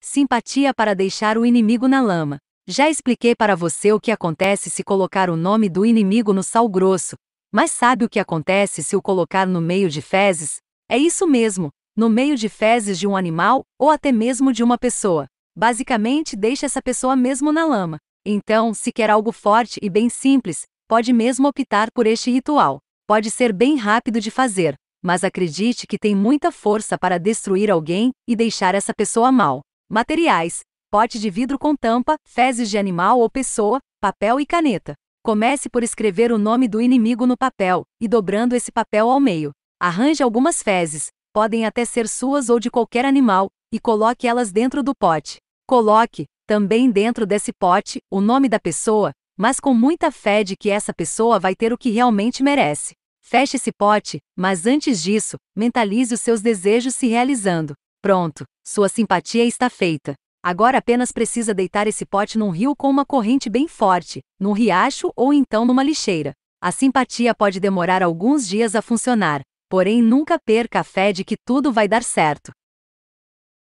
Simpatia para deixar o inimigo na lama. Já expliquei para você o que acontece se colocar o nome do inimigo no sal grosso, mas sabe o que acontece se o colocar no meio de fezes? É isso mesmo, no meio de fezes de um animal ou até mesmo de uma pessoa. Basicamente, deixa essa pessoa mesmo na lama. Então, se quer algo forte e bem simples, pode mesmo optar por este ritual. Pode ser bem rápido de fazer, mas acredite que tem muita força para destruir alguém e deixar essa pessoa mal. Materiais: pote de vidro com tampa, fezes de animal ou pessoa, papel e caneta. Comece por escrever o nome do inimigo no papel e dobrando esse papel ao meio. Arranje algumas fezes, podem até ser suas ou de qualquer animal, e coloque elas dentro do pote. Coloque, também dentro desse pote, o nome da pessoa, mas com muita fé de que essa pessoa vai ter o que realmente merece. Feche esse pote, mas antes disso, mentalize os seus desejos se realizando. Pronto, sua simpatia está feita. Agora apenas precisa deitar esse pote num rio com uma corrente bem forte, num riacho ou então numa lixeira. A simpatia pode demorar alguns dias a funcionar, porém nunca perca a fé de que tudo vai dar certo.